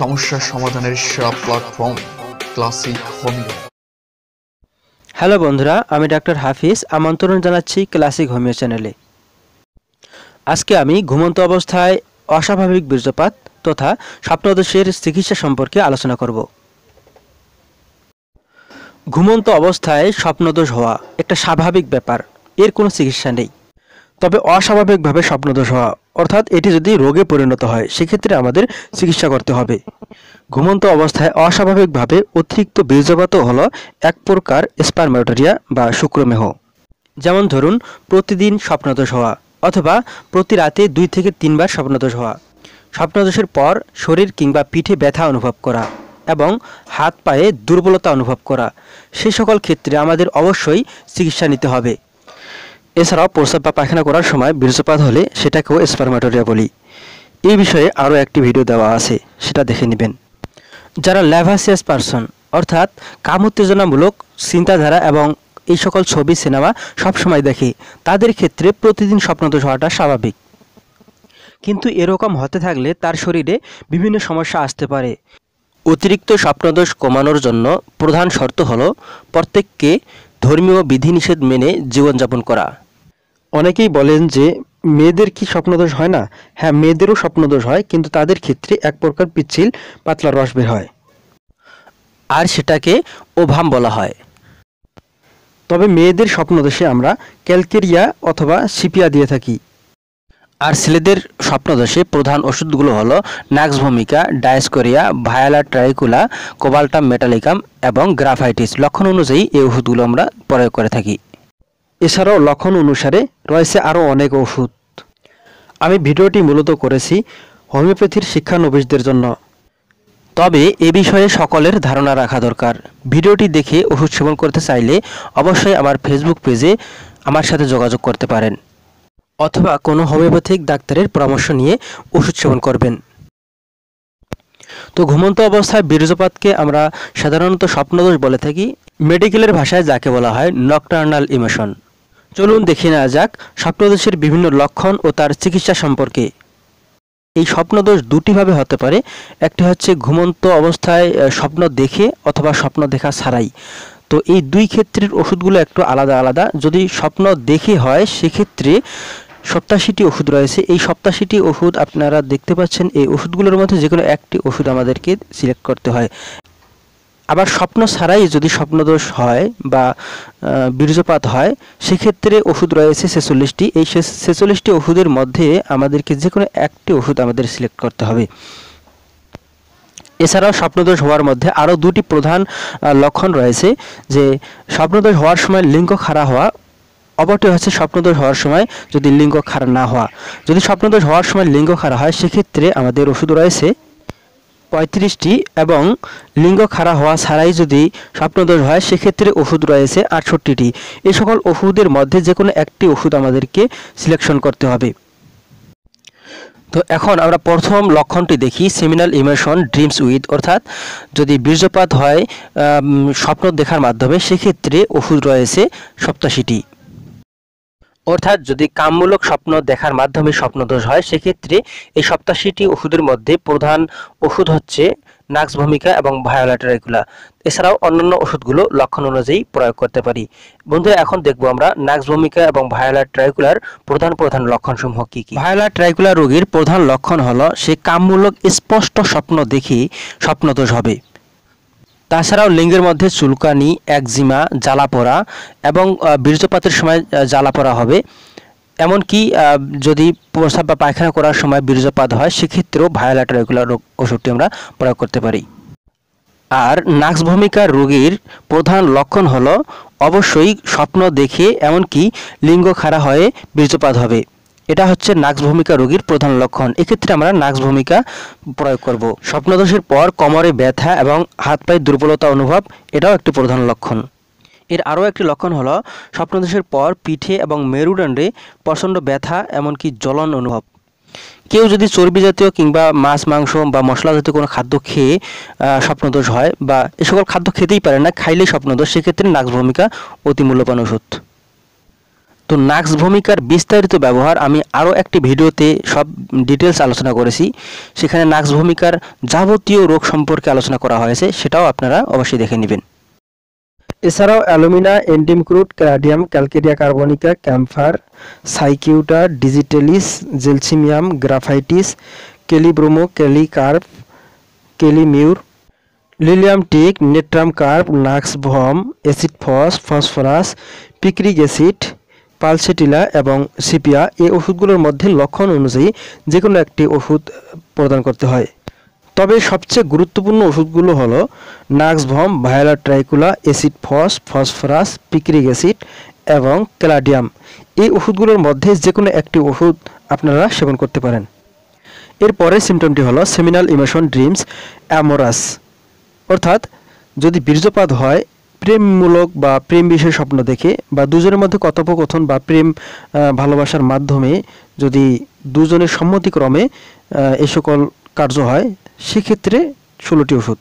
সমস্যা সমাধানের সেরা প্ল্যাটফর্ম ক্লাসিক হোমিও হ্যালো বন্ধুরা আমি ডাক্তার হাফিজ আমন্ত্রণ জানাচ্ছি ক্লাসিক হোমিও চ্যানেলে আজকে আমি ঘুমন্ত অবস্থায় অস্বাভাবিক বীর্যপাত তথা স্বপ্নদোষের চিকিৎসা সম্পর্কে আলোচনা করব ঘুমন্ত অবস্থায় স্বপ্নদোষ হওয়া একটা স্বাভাবিক ব্যাপার এর কোনো চিকিৎসা নেই তবে অস্বাভাবিকভাবে স্বপ্নদোষ হওয়া অর্থাৎ এটি যদি রোগে পরিণত হয় সেক্ষেত্রে আমাদের চিকিৎসা করতে হবে ঘুমন্ত অবস্থায় অস্বাভাবিকভাবে অতিরিক্ত বীর্যপাত হল এক প্রকার স্পারমেটোরিয়া বা শুক্রমেহ যেমন ধরুন প্রতিদিন স্বপ্নদোষ হওয়া অথবা প্রতি রাতে দুই থেকে তিনবার স্বপ্নদোষ হওয়া স্বপ্নদোষের পর শরীর কিংবা পিঠে ব্যথা অনুভব করা এবং হাত পায়ে দুর্বলতা অনুভব করা সে সকল ক্ষেত্রে আমাদের অবশ্যই চিকিৎসা নিতে হবে এছাড়াও প্রস্রাব বা পায়খানা করার সময় বীর্যপাত হলে সেটাকেও স্পার্মাটোরিয়া বলি এই বিষয়ে আরও একটি ভিডিও দেওয়া আছে সেটা দেখে নেবেন যারা ল্যাভাসিয়াস পারসন অর্থাৎ কাম উত্তেজনামূলক চিন্তাধারা এবং এই সকল ছবি সিনেমা সবসময় দেখে তাদের ক্ষেত্রে প্রতিদিন স্বপ্নদোষ হওয়াটা স্বাভাবিক কিন্তু এরকম হতে থাকলে তার শরীরে বিভিন্ন সমস্যা আসতে পারে অতিরিক্ত স্বপ্নদোষ কমানোর জন্য প্রধান শর্ত হল প্রত্যেককে ধর্মীয় বিধিনিষেধ মেনে জীবনযাপন করা অনেকেই বলেন যে মেয়েদের কি স্বপ্নদোষ হয় না হ্যাঁ মেয়েদেরও স্বপ্নদোষ হয় কিন্তু তাদের ক্ষেত্রে এক প্রকার পিচ্ছিল পাতলা রস বের হয় আর সেটাকে ওভাম বলা হয় তবে মেয়েদের স্বপ্নদোষে আমরা ক্যালকেরিয়া অথবা সিপিয়া দিয়ে থাকি আর ছেলেদের স্বপ্নদোষে প্রধান ওষুধগুলো হলো নাক্স ভূমিকা ডায়াসকোরিয়া ভায়ালা ট্রাইকুলা কোবাল্টাম মেটালিকাম এবং গ্রাফাইটিস লক্ষণ অনুযায়ী এই ওষুধগুলো আমরা প্রয়োগ করে থাকি এছাড়াও লক্ষণ অনুসারে রয়েছে আরও অনেক ওষুধ আমি ভিডিওটি মূলত করেছি হোমিওপ্যাথির শিক্ষানবিশদের জন্য তবে এ বিষয়ে সকলের ধারণা রাখা দরকার ভিডিওটি দেখে ওষুধ সেবন করতে চাইলে অবশ্যই আমার ফেসবুক পেজে আমার সাথে যোগাযোগ করতে পারেন অথবা কোনো হোমিওপ্যাথিক ডাক্তারের পরামর্শ নিয়ে ওষুধ সেবন করবেন তো ঘুমন্ত অবস্থায় বীর্যপাতকে আমরা সাধারণত স্বপ্নদোষ বলে থাকি মেডিকেলের ভাষায় যাকে বলা হয় নকটার্নাল ইমোশন চলুন দেখে নেওয়া যাক স্বপ্নদোষের বিভিন্ন লক্ষণ ও তার চিকিৎসা সম্পর্কে এই স্বপ্নদোষ দুটিভাবে হতে পারে একটি হচ্ছে ঘুমন্ত অবস্থায় স্বপ্ন দেখে অথবা স্বপ্ন দেখা ছাড়াই তো এই দুই ক্ষেত্রের ওষুধগুলো একটু আলাদা আলাদা যদি স্বপ্ন দেখে হয় সেক্ষেত্রে সপ্তাশিটি ওষুধ রয়েছে এই সপ্তাশিটি ওষুধ আপনারা দেখতে পাচ্ছেন এই ওষুধগুলোর মধ্যে যে কোনো একটি ওষুধ আমাদেরকে সিলেক্ট করতে হয় আবার স্বপ্ন ছাড়াই যদি স্বপ্নদোষ হয় বা বীর্যপাত হয় সেক্ষেত্রে ওষুধ রয়েছে ছেচল্লিশটি এই ছেচল্লিশটি ওষুধের মধ্যে আমাদেরকে যে কোনো একটি ওষুধ আমাদের সিলেক্ট করতে হবে এছাড়াও স্বপ্নদোষ হওয়ার মধ্যে আরও দুটি প্রধান লক্ষণ রয়েছে যে স্বপ্নদোষ হওয়ার সময় লিঙ্গ খাড়া হওয়া অপরটি হচ্ছে স্বপ্নদোষ হওয়ার সময় যদি লিঙ্গ খাড়া না হওয়া যদি স্বপ্নদোষ হওয়ার সময় লিঙ্গ খাড়া হয় সেক্ষেত্রে আমাদের ওষুধ রয়েছে পঁয়ত্রিশটি এবং লিঙ্গ খাড়া হওয়া ছাড়াই যদি স্বপ্নদোষ হয় সেক্ষেত্রে ওষুধ রয়েছে আটষট্টিটি এই সকল ওষুধের মধ্যে যে কোনো একটি ওষুধ আমাদেরকে সিলেকশন করতে হবে তো এখন আমরা প্রথম লক্ষণটি দেখি সেমিনাল ইমোশন ড্রিমস উইথ অর্থাৎ যদি বীর্যপাত হয় স্বপ্ন দেখার মাধ্যমে সেক্ষেত্রে ওষুধ রয়েছে সপ্তাশিটি অর্থাৎ যদি কামমূলক স্বপ্ন দেখার মাধ্যমে স্বপ্নদোষ হয় সেক্ষেত্রে এই সপ্তাশিটি ওষুধের মধ্যে প্রধান ওষুধ হচ্ছে নাক্স ভূমিকা এবং ভায়োলেট রেগুলা এছাড়াও অন্যান্য ওষুধগুলো লক্ষণ অনুযায়ী প্রয়োগ করতে পারি বন্ধু এখন দেখব আমরা নাক্স ভূমিকা এবং ভায়োলেট ট্রাইকুলার প্রধান প্রধান লক্ষণসমূহ কী কী ভায়োলেট ট্রাইকুলার রোগীর প্রধান লক্ষণ হলো সে কামমূলক স্পষ্ট স্বপ্ন দেখে স্বপ্নদোষ হবে তাছাড়াও লিঙ্গের মধ্যে চুলকানি একজিমা জ্বালা পড়া এবং বীর্যপাতের সময় জ্বালা পড়া হবে এমনকি যদি প্রস্রাব বা পায়খানা করার সময় বীর্যপাত হয় সেক্ষেত্রেও ভায়োলেটার এগুলো রোগ ওষুধটি আমরা প্রয়োগ করতে পারি আর নাক্স ভূমিকা রোগীর প্রধান লক্ষণ হলো অবশ্যই স্বপ্ন দেখে এমনকি লিঙ্গ খাড়া হয়ে বীর্যপাত হবে এটা হচ্ছে নাক্স ভূমিকা রোগীর প্রধান লক্ষণ এক্ষেত্রে আমরা নাক্স ভূমিকা প্রয়োগ করব স্বপ্নদোষের পর কোমরে ব্যথা এবং হাত পায়ে দুর্বলতা অনুভব এটাও একটি প্রধান লক্ষণ এর আরও একটি লক্ষণ হলো স্বপ্নদোষের পর পিঠে এবং মেরুদণ্ডে প্রচণ্ড ব্যথা এমনকি জ্বলন অনুভব কেউ যদি চর্বি জাতীয় কিংবা মাছ মাংস বা মশলা জাতীয় কোনো খাদ্য খেয়ে স্বপ্নদোষ হয় বা এ সকল খাদ্য খেতেই পারে না খাইলেই স্বপ্নদোষ সেক্ষেত্রে নাক ভূমিকা অতি মূল্যবান ওষুধ তো নাক্স ভূমিকার বিস্তারিত ব্যবহার আমি আরও একটি ভিডিওতে সব ডিটেলস আলোচনা করেছি সেখানে নাক্স ভূমিকার যাবতীয় রোগ সম্পর্কে আলোচনা করা হয়েছে সেটাও আপনারা অবশ্যই দেখে নেবেন এছাড়াও অ্যালুমিনা এন্ডিম crude caladium calcarea carbonica camphor cicuta digitalis gelsemium graphites kali bromo kali carb kali mur lilium tig natrum carb nux vom acid phos phosphorus picric acid pulsatilla এবং সিপিয়া এই ওষুধগুলোর মধ্যে লক্ষণ অনুযায়ী যে কোনো একটি ওষুধ প্রদান করতে হয় তবে সবচেয়ে গুরুত্বপূর্ণ ওষুধগুলো হলো nux vom viola tricolor acid phos phosphorus picric acid এবং ক্যালাডিয়াম এই ওষুধগুলোর মধ্যে যে কোনো একটি ওষুধ আপনারা সেবন করতে পারেন এরপরে সিমটমটি হলো সেমিনাল ইমোশন ড্রিমস অ্যামোরাস অর্থাৎ যদি বীর্যপাত হয় প্রেমমূলক বা প্রেম বিষয়ে স্বপ্ন দেখে বা দুজনের মধ্যে কথোপকথন বা প্রেম ভালোবাসার মাধ্যমে যদি দুজনের সম্মতিক্রমে এ সকল কার্য হয় সেক্ষেত্রে ষোলোটি ওষুধ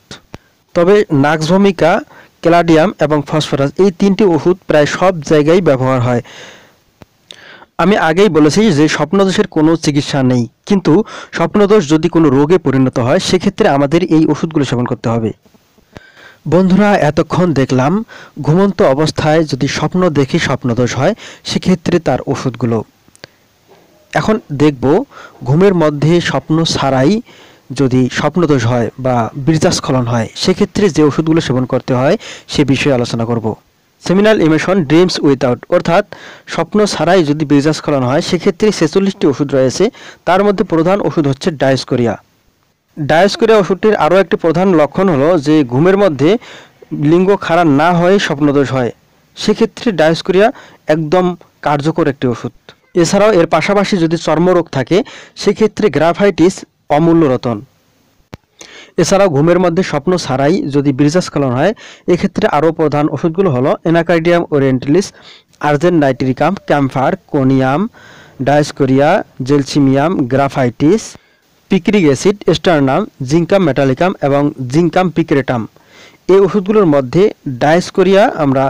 তবে নাক্স ক্যালাডিয়াম এবং ফসফরাস এই তিনটি ওষুধ প্রায় সব জায়গায় ব্যবহার হয় আমি আগেই বলেছি যে স্বপ্নদোষের কোনো চিকিৎসা নেই কিন্তু স্বপ্নদোষ যদি কোনো রোগে পরিণত হয় সেক্ষেত্রে আমাদের এই ওষুধগুলো সেবন করতে হবে বন্ধুরা এতক্ষণ দেখলাম ঘুমন্ত অবস্থায় যদি স্বপ্ন দেখি স্বপ্নদোষ হয় সেক্ষেত্রে তার ওষুধগুলো এখন দেখব ঘুমের মধ্যে স্বপ্ন ছাড়াই যদি স্বপ্নদোষ হয় বা বীর্যাস্খলন হয় সেক্ষেত্রে যে ওষুধগুলো সেবন করতে হয় সে বিষয়ে আলোচনা করব সেমিনাল ইমেশন ড্রিমস উইথআউট অর্থাৎ স্বপ্ন ছাড়াই যদি বীর্যাস্খলন হয় সেক্ষেত্রে ছেচল্লিশটি ওষুধ রয়েছে তার মধ্যে প্রধান ওষুধ হচ্ছে ডায়স্কোরিয়া ডায়াসকুরিয়া ওষুধটির আরও একটি প্রধান লক্ষণ হলো যে ঘুমের মধ্যে লিঙ্গ খারাপ না হয়ে স্বপ্নদোষ হয় সেক্ষেত্রে ডায়াসকুরিয়া একদম কার্যকর একটি ওষুধ এছাড়াও এর পাশাপাশি যদি চর্মরোগ থাকে সেক্ষেত্রে গ্রাফাইটিস অমূল্য রতন এছাড়াও ঘুমের মধ্যে স্বপ্ন ছাড়াই যদি বীর্যাস্খলন হয় এক্ষেত্রে আরও প্রধান ওষুধগুলো হলো anacardium orientalis argent nitricum camphor conium dioscorea gelsemium graphites picric acid stannum zincum metallicum এবং জিঙ্কাম পিক্রেটাম এই ওষুধগুলোর মধ্যে ডায়াসকোরিয়া আমরা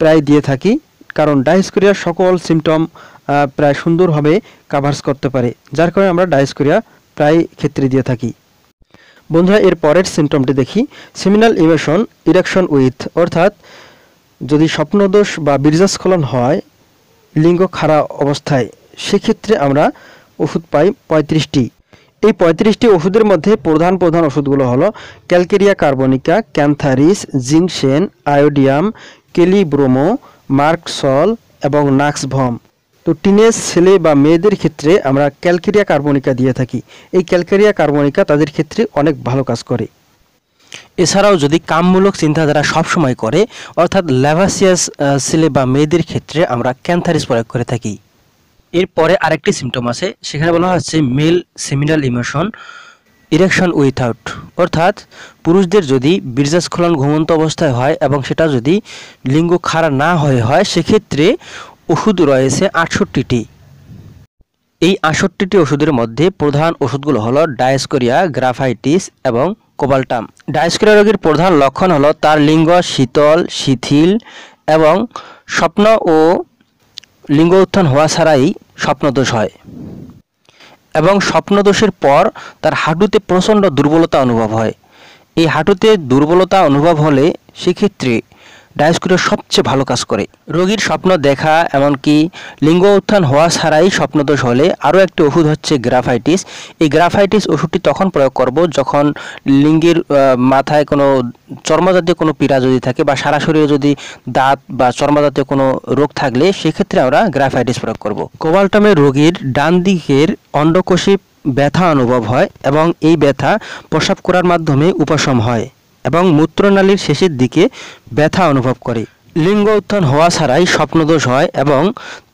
প্রায় দিয়ে থাকি কারণ ডায়াসকোরিয়ার সকল সিমটম প্রায় সুন্দরভাবে কাভার্স করতে পারে যার কারণে আমরা ডায়াসকোরিয়া প্রায় ক্ষেত্রে দিয়ে থাকি বন্ধুরা এর পরের সিমটমটি দেখি সিমিনাল ইমেশন ইরেকশন উইথ অর্থাৎ যদি স্বপ্নদোষ বা বীর্যাস্খলন হয় লিঙ্গ খাড়া অবস্থায় সেক্ষেত্রে আমরা ওষুধ পাই পঁয়ত্রিশটি এই পঁয়ত্রিশটি ওষুধের মধ্যে প্রধান প্রধান ওষুধগুলো হলো calcarea carbonica cantharis ginseng iodium kali bromo merc sol এবং নাক্সভম তো টিনেজ ছেলে বা মেয়েদের ক্ষেত্রে আমরা ক্যালকেরিয়া কার্বনিকা দিয়ে থাকি এই ক্যালকেরিয়া কার্বনিকা তাদের ক্ষেত্রে অনেক ভালো কাজ করে এছাড়াও যদি কামমূলক চিন্তাধারা সবসময় করে অর্থাৎ ল্যাভাসিয়াস ছেলে বা মেয়েদের ক্ষেত্রে আমরা ক্যান্থারিস প্রয়োগ করে থাকি এরপরে আরেকটি সিমটম আছে সেখানে বলা হচ্ছে male seminal emission erection without অর্থাৎ পুরুষদের যদি বীর্যাস্খলন ঘুমন্ত অবস্থায় হয় এবং সেটা যদি লিঙ্গ খাড়া না হয়ে হয় সেক্ষেত্রে ওষুধ রয়েছে আটষট্টিটি এই আটষট্টিটি ওষুধের মধ্যে প্রধান ওষুধগুলো হলো ডায়াসকোরিয়া গ্রাফাইটিস এবং কোবাল্টাম ডায়াসকোরিয়া রোগীর প্রধান লক্ষণ হলো তার লিঙ্গ শীতল শিথিল এবং স্বপ্ন ও লিঙ্গ উত্থান হওয়া ছাড়াই স্বপ্নদোষ হয় এবং স্বপ্নদোষের পর তার হাঁটুতে প্রচণ্ড দুর্বলতা অনুভব হয় এই হাঁটুতে দুর্বলতা অনুভব হলে সেক্ষেত্রে ডায়াসকুরিয়া সবচেয়ে ভালো কাজ করে রোগীর স্বপ্ন দেখা এমনকি লিঙ্গ উত্থান হওয়া ছাড়াই স্বপ্নদোষ হলে আরও একটি ওষুধ হচ্ছে গ্রাফাইটিস এই গ্রাফাইটিস ওষুধটি তখন প্রয়োগ করব যখন লিঙ্গের মাথায় কোনো চর্মজাতীয় কোনো পীড়া যদি থাকে বা সারা শরীরে যদি দাঁত বা চর্মজাতীয় কোনো রোগ থাকলে সেক্ষেত্রে আমরা গ্রাফাইটিস প্রয়োগ করব কোবাল্টামের রোগীর ডান দিকের অন্ডকোষে ব্যথা অনুভব হয় এবং এই ব্যথা প্রসাব করার মাধ্যমে উপশম হয় এবং মূত্রনালীর শেষের দিকে ব্যথা অনুভব করে লিঙ্গ উত্থান হওয়া ছাড়াই স্বপ্নদোষ হয় এবং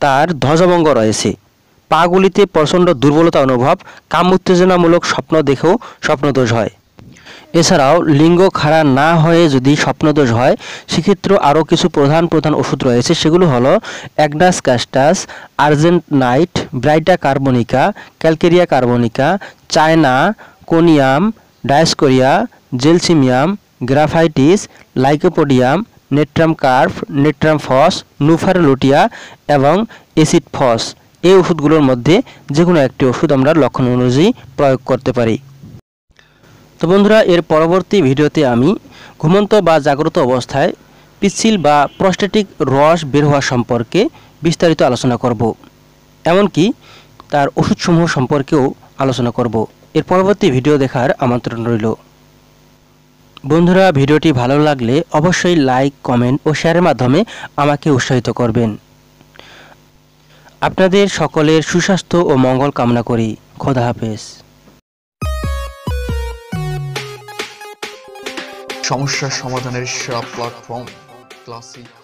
তার ধ্বজভঙ্গ রয়েছে পাগুলিতে প্রচণ্ড দুর্বলতা অনুভব কাম উত্তেজনামূলক স্বপ্ন দেখেও স্বপ্নদোষ হয় এছাড়াও লিঙ্গ খাড়া না হয়ে যদি স্বপ্নদোষ হয় সেক্ষেত্রে আরও কিছু প্রধান প্রধান ওষুধ রয়েছে সেগুলো হলো agnus castus argent nit baryta carbonica calcarea carbonica china conium dioscorea gelsemium graphites lycopodium natrum carb natrum phos লুটিয়া এবং এসিড ফস এই ওষুধগুলোর মধ্যে যে কোনো একটি ওষুধ আমরা লক্ষণ অনুযায়ী প্রয়োগ করতে পারি তো বন্ধুরা এর পরবর্তী ভিডিওতে আমি ঘুমন্ত বা জাগ্রত অবস্থায় পিচ্ছিল বা প্রস্টেটিক রস বের হওয়া সম্পর্কে বিস্তারিত আলোচনা করব এমনকি তার ওষুধসমূহ সম্পর্কেও আলোচনা করব এর পরবর্তী ভিডিও দেখার আমন্ত্রণ রইল বন্ধুরা ভিডিওটি ভালো লাগলে অবশ্যই লাইক কমেন্ট ও শেয়ারের মাধ্যমে আমাকে উৎসাহিত করবেন আপনাদের সকলের সুস্বাস্থ্য ও মঙ্গল কামনা করি খোদা হাফেজ সমস্যার সমাধানের সব প্ল্যাটফর্ম ক্লাসিক